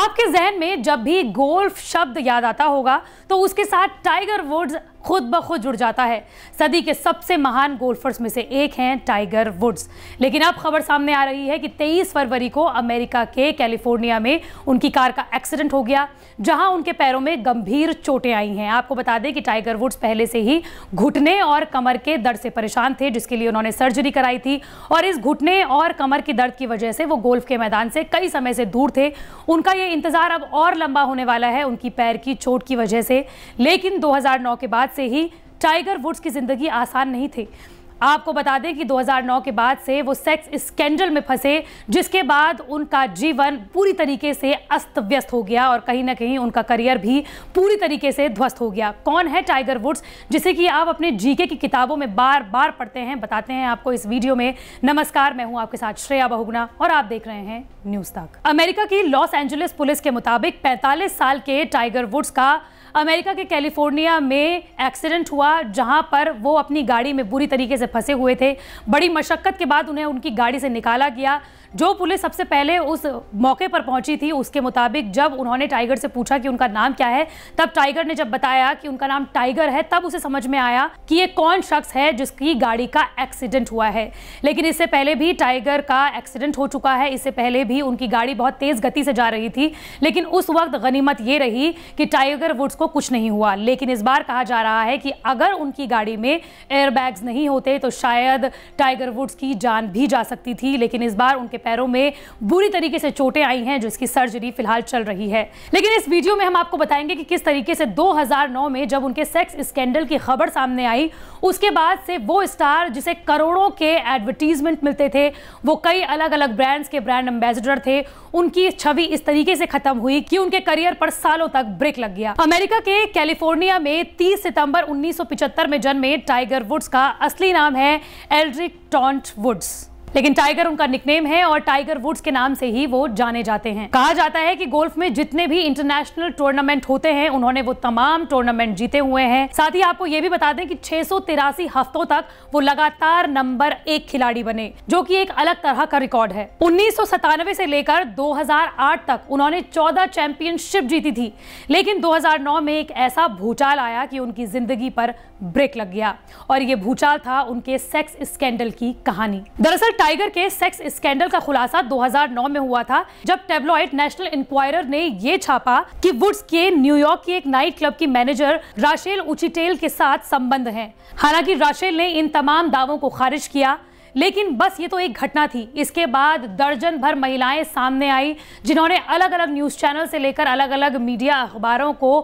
आपके जहन में जब भी गोल्फ शब्द याद आता होगा तो उसके साथ टाइगर वुड्स खुद ब खुद जुड़ जाता है सदी के सबसे महान गोल्फर्स में से एक हैं टाइगर वुड्स लेकिन अब खबर सामने आ रही है कि 23 फरवरी को अमेरिका के कैलिफोर्निया में उनकी कार का एक्सीडेंट हो गया जहां उनके पैरों में गंभीर चोटें आई हैं आपको बता दें कि टाइगर वुड्स पहले से ही घुटने और कमर के दर्द से परेशान थे जिसके लिए उन्होंने सर्जरी कराई थी और इस घुटने और कमर के दर्द की वजह से वो गोल्फ के मैदान से कई समय से दूर थे उनका ये इंतजार अब और लंबा होने वाला है उनकी पैर की चोट की वजह से लेकिन दो के बाद से ही टाइगर वुड्स की ज़िंदगी आसान नहीं थी आपको बता दें कि 2009 के बाद से वो सेक्स स्कैंडल में फंसे जिसके बाद उनका जीवन पूरी तरीके से अस्त व्यस्त हो गया और कहीं ना कहीं उनका करियर भी पूरी तरीके से ध्वस्त हो गया कौन है टाइगर वुड्स जिसे कि आप अपने जीके की किताबों में बार बार पढ़ते हैं बताते हैं आपको इस वीडियो में नमस्कार मैं हूँ आपके साथ श्रेया बहुगुना और आप देख रहे हैं न्यूज तक अमेरिका की लॉस एंजलिस पुलिस के मुताबिक 45 साल के टाइगर वुड्स का अमेरिका के कैलिफोर्निया में एक्सीडेंट हुआ जहां पर वो अपनी गाड़ी में बुरी तरीके से फंसे हुए थे बड़ी मशक्क़त के बाद उन्हें उनकी गाड़ी से निकाला गया जो पुलिस सबसे पहले उस मौके पर पहुंची थी उसके मुताबिक जब उन्होंने टाइगर से पूछा कि उनका नाम क्या है तब टाइगर ने जब बताया कि उनका नाम टाइगर है तब उसे समझ में आया कि ये कौन शख्स है जिसकी गाड़ी का एक्सीडेंट हुआ है लेकिन इससे पहले भी टाइगर का एक्सीडेंट हो चुका है इससे पहले भी उनकी गाड़ी बहुत तेज़ गति से जा रही थी लेकिन उस वक्त गनीमत ये रही कि टाइगर वुड्स को कुछ नहीं हुआ लेकिन इस बार कहा जा रहा है कि अगर उनकी गाड़ी में एयरबैग्स नहीं होते तो शायद टाइगर वुड्स की जान भी जा सकती थी लेकिन इस बार उनके पैरों में बुरी तरीके से चोटें आई हैं जिसकी सर्जरी फिलहाल चल रही है लेकिन इस वीडियो में हम आपको बताएंगे कि किस तरीके से 2009 में जब उनके सेक्स स्कैंडल की खबर सामने आई उसके बाद से वो स्टार जिसे करोड़ों के एडवर्टीजमेंट मिलते थे वो कई अलग अलग ब्रांड्स के ब्रांड एम्बेसडर थे उनकी छवि इस तरीके से खत्म हुई कि उनके करियर पर सालों तक ब्रेक लग गया अमेरिका के कैलिफोर्निया में 30 सितंबर 1975 में जन्मे टाइगर वुड्स का असली नाम है एल्ड्रिक टॉन्ट वुड्स लेकिन टाइगर उनका निकनेम है और टाइगर वुड्स के नाम से ही वो जाने जाते हैं कहा जाता है कि गोल्फ में जितने भी इंटरनेशनल टूर्नामेंट होते हैं उन्होंने वो तमाम टूर्नामेंट जीते हुए हैं साथ ही आपको ये भी बता दें कि छह हफ्तों तक वो लगातार नंबर एक खिलाड़ी बने जो की एक अलग तरह का रिकॉर्ड है उन्नीस से लेकर दो तक उन्होंने चौदह चैंपियनशिप जीती थी लेकिन दो में एक ऐसा भूचाल आया कि उनकी जिंदगी पर ब्रेक लग गया और ये भूचाल था उनके सेक्स स्कैंडल की कहानी दरअसल टाइगर के सेक्स स्कैंडल का खुलासा 2009 में हुआ था जब टेबलॉइड नेशनल इंक्वायरर ने ये छापा कि वुड्स के न्यूयॉर्क की एक नाइट क्लब की मैनेजर राशेल उचिटेल के साथ संबंध हैं हालांकि राशेल ने इन तमाम दावों को खारिज किया लेकिन बस ये तो एक घटना थी इसके बाद दर्जन भर महिलाएं सामने आई जिन्होंने अलग अलग न्यूज़ चैनल से लेकर अलग अलग मीडिया अखबारों को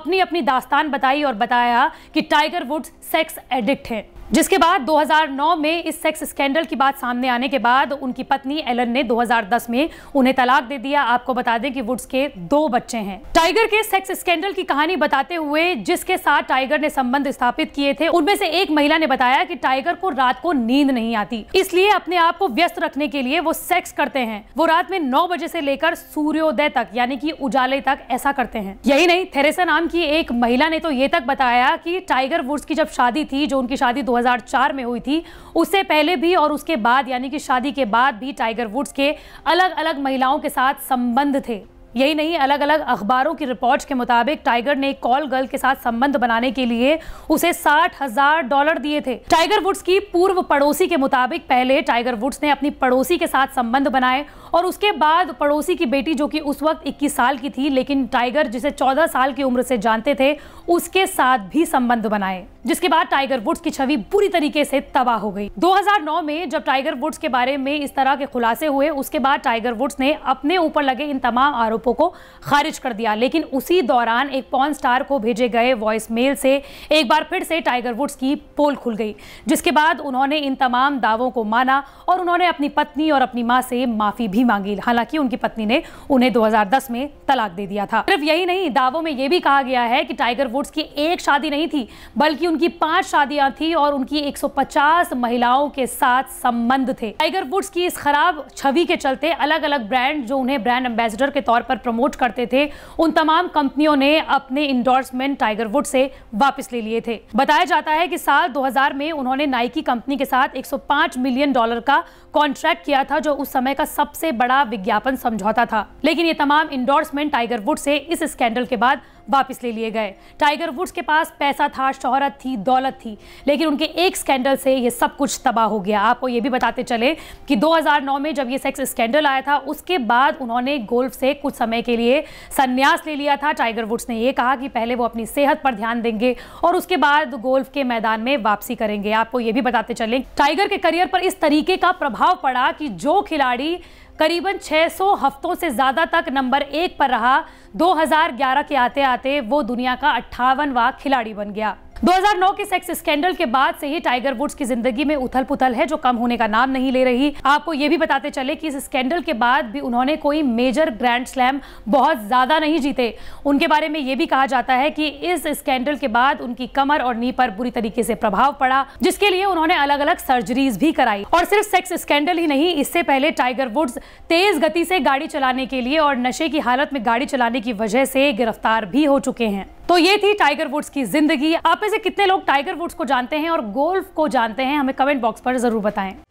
अपनी अपनी दास्तान बताई और बताया कि टाइगर वुड्स सेक्स एडिक्ट हैं जिसके बाद 2009 में इस सेक्स स्कैंडल की बात सामने आने के बाद उनकी पत्नी एलन ने 2010 में उन्हें तलाक दे दिया आपको बता दें कि वुड्स के दो बच्चे हैं टाइगर के सेक्स स्कैंडल की कहानी बताते हुए जिसके साथ टाइगर ने संबंध स्थापित किए थे उनमें से एक महिला ने बताया कि टाइगर को रात को नींद नहीं आती इसलिए अपने आप को व्यस्त रखने के लिए वो सेक्स करते हैं वो रात में नौ बजे से लेकर सूर्योदय तक यानी की उजाले तक ऐसा करते हैं यही नहीं थेरेसा नाम की एक महिला ने तो ये तक बताया की टाइगर वुड्स की जब शादी थी जो उनकी शादी दो 2004 में हुई थी उससे पहले भी और उसके बाद यानी कि शादी के बाद भी टाइगर वुड्स के अलग अलग महिलाओं के साथ संबंध थे यही नहीं अलग अलग अखबारों की रिपोर्ट के मुताबिक टाइगर ने एक कॉल गर्ल के साथ संबंध बनाने के लिए उसे साठ हजार डॉलर दिए थे टाइगर वुड्स की पूर्व पड़ोसी के मुताबिक पहले टाइगर वुड्स ने अपनी पड़ोसी के साथ संबंध बनाए और उसके बाद पड़ोसी की बेटी जो कि उस वक्त 21 साल की थी लेकिन टाइगर जिसे चौदह साल की उम्र से जानते थे उसके साथ भी संबंध बनाए जिसके बाद टाइगर वुड्स की छवि बुरी तरीके से तबाह हो गई 2009 में जब टाइगर वुड्स के बारे में इस तरह के खुलासे हुए उसके बाद टाइगर वुड्स ने अपने ऊपर लगे इन तमाम आरोप आरोपों को खारिज कर दिया लेकिन उसी दौरान एक पॉन स्टार को भेजे गए वॉइस मेल से एक बार फिर से टाइगर वुड्स की पोल खुल गई जिसके बाद उन्होंने इन तमाम दावों को माना और उन्होंने अपनी पत्नी और अपनी माँ से माफ़ी भी मांगी हालांकि उनकी पत्नी ने उन्हें दो में तलाक दे दिया था सिर्फ यही नहीं दावों में यह भी कहा गया है कि टाइगर वुड्स की एक शादी नहीं थी बल्कि उनकी पांच शादियां थी और उनकी 150 महिलाओं के साथ संबंध थे टाइगर वुड्स की इस खराब छवि के चलते अलग अलग ब्रांड जो उन्हें ब्रांड एम्बेसडर के तौर पर प्रमोट करते थे उन तमाम कंपनियों ने अपने इंडोर्समेंट टाइगर वुड से वापस ले लिए थे बताया जाता है कि साल 2000 में उन्होंने नाइकी कंपनी के साथ 105 मिलियन डॉलर का कॉन्ट्रैक्ट किया था जो उस समय का सबसे बड़ा विज्ञापन समझौता था लेकिन ये तमाम इंडोर्समेंट टाइगर वुड से इस स्कैंडल के बाद वापस ले लिए गए टाइगर वुड्स के पास पैसा था शोहरत थी दौलत थी लेकिन उनके एक स्कैंडल से ये सब कुछ तबाह हो गया आपको ये भी बताते चले कि 2009 में जब ये सेक्स स्कैंडल आया था उसके बाद उन्होंने गोल्फ से कुछ समय के लिए संन्यास ले लिया था टाइगर वुड्स ने यह कहा कि पहले वो अपनी सेहत पर ध्यान देंगे और उसके बाद गोल्फ के मैदान में वापसी करेंगे आपको ये भी बताते चले टाइगर के करियर पर इस तरीके का प्रभाव पड़ा कि जो खिलाड़ी करीबन 600 हफ्तों से ज़्यादा तक नंबर एक पर रहा 2011 के आते आते वो दुनिया का अट्ठावनवा खिलाड़ी बन गया 2009 के सेक्स स्कैंडल के बाद से ही टाइगर वुड्स की जिंदगी में उथल पुथल है जो कम होने का नाम नहीं ले रही आपको ये भी बताते चले कि इस स्कैंडल के बाद भी उन्होंने कोई मेजर ग्रैंड स्लैम बहुत ज्यादा नहीं जीते उनके बारे में ये भी कहा जाता है कि इस स्कैंडल के बाद उनकी कमर और नी पर बुरी तरीके से प्रभाव पड़ा जिसके लिए उन्होंने अलग अलग सर्जरीज भी कराई और सिर्फ सेक्स स्कैंडल ही नहीं इससे पहले टाइगर वुड्स तेज गति से गाड़ी चलाने के लिए और नशे की हालत में गाड़ी चलाने की वजह से गिरफ्तार भी हो चुके हैं तो ये थी टाइगर वुड्स की जिंदगी आप में से कितने लोग टाइगर वुड्स को जानते हैं और गोल्फ को जानते हैं हमें कमेंट बॉक्स पर जरूर बताएं